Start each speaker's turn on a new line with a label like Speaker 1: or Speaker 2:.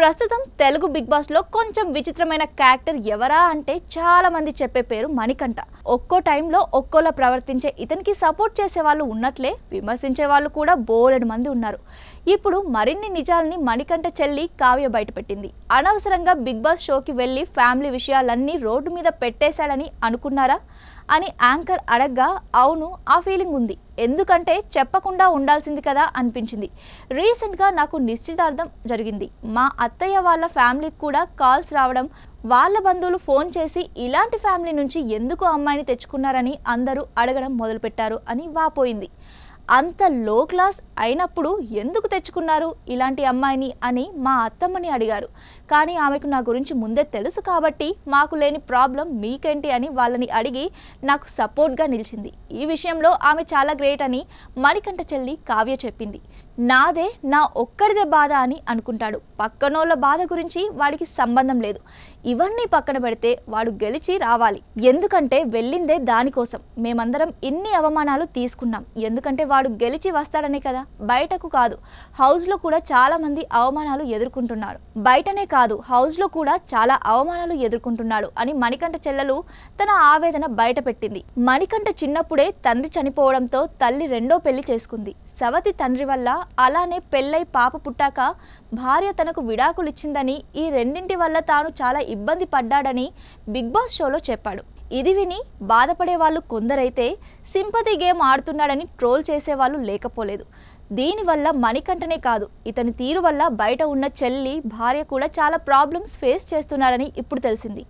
Speaker 1: ప్రస్తుతం తెలుగు బిగ్ బాస్లో కొంచెం విచిత్రమైన క్యారెక్టర్ ఎవరా అంటే చాలామంది చెప్పే పేరు మణికంఠ ఒక్కో టైంలో ఒక్కోలా ప్రవర్తించే ఇతనికి సపోర్ట్ చేసే వాళ్ళు ఉన్నట్లే విమర్శించే వాళ్ళు కూడా బోలెడు మంది ఉన్నారు ఇప్పుడు మరిన్ని నిజాలని మణికంఠ చెల్లి కావ్య బయటపెట్టింది అనవసరంగా బిగ్ బాస్ షోకి వెళ్ళి ఫ్యామిలీ విషయాలన్నీ రోడ్డు మీద పెట్టేశాడని అనుకున్నారా అని యాంకర్ అడగ్గా అవును ఆ ఫీలింగ్ ఉంది ఎందుకంటే చెప్పకుండా ఉండాల్సింది కదా అనిపించింది రీసెంట్గా నాకు నిశ్చితార్థం జరిగింది మా అత్తయ్య వాళ్ళ ఫ్యామిలీకి కూడా కాల్స్ రావడం వాళ్ళ బంధువులు ఫోన్ చేసి ఇలాంటి ఫ్యామిలీ నుంచి ఎందుకు అమ్మాయిని తెచ్చుకున్నారని అందరూ అడగడం మొదలుపెట్టారు అని వాపోయింది అంత లో క్లాస్ అయినప్పుడు ఎందుకు తెచ్చుకున్నారు ఇలాంటి అమ్మాయిని అని మా అత్తమ్మని అడిగారు కానీ ఆమెకు నా గురించి ముందే తెలుసు కాబట్టి మాకు లేని ప్రాబ్లం మీకేంటి అని వాళ్ళని అడిగి నాకు సపోర్ట్గా నిలిచింది ఈ విషయంలో ఆమె చాలా గ్రేట్ అని మణికంఠ చెల్లి కావ్య చెప్పింది నాదే నా ఒక్కడిదే బాధ అని అనుకుంటాడు పక్కనోళ్ళ బాధ గురించి వాడికి సంబంధం లేదు ఇవన్నీ పక్కన పెడితే వాడు గెలిచి రావాలి ఎందుకంటే వెళ్ళిందే దానికోసం మేమందరం ఎన్ని అవమానాలు తీసుకున్నాం ఎందుకంటే వాడు గెలిచి వస్తాడనే కదా బయటకు కాదు హౌస్లో కూడా చాలామంది అవమానాలు ఎదుర్కొంటున్నారు బయటనే కాదు హౌస్లో కూడా చాలా అవమానాలు ఎదుర్కొంటున్నాడు అని మణికంఠ చెల్లెలు తన ఆవేదన బయట పెట్టింది మణికంఠ చిన్నప్పుడే తండ్రి చనిపోవడంతో తల్లి రెండో పెళ్లి చేసుకుంది సవతి తండ్రి వల్ల అలానే పెళ్ళై పాప పుట్టాక భార్య తనకు విడాకులు ఇచ్చిందని ఈ రెండింటి వల్ల తాను చాలా ఇబ్బంది పడ్డాడని బిగ్ బాస్ షోలో చెప్పాడు ఇది విని బాధపడే వాళ్ళు కొందరైతే సింపతి గేమ్ ఆడుతున్నాడని ట్రోల్ చేసేవాళ్ళు లేకపోలేదు దీనివల్ల మణికంటనే కాదు ఇతని తీరు వల్ల బయట ఉన్న చెల్లి భార్య కూడా చాలా ప్రాబ్లమ్స్ ఫేస్ చేస్తున్నారని ఇప్పుడు తెలిసింది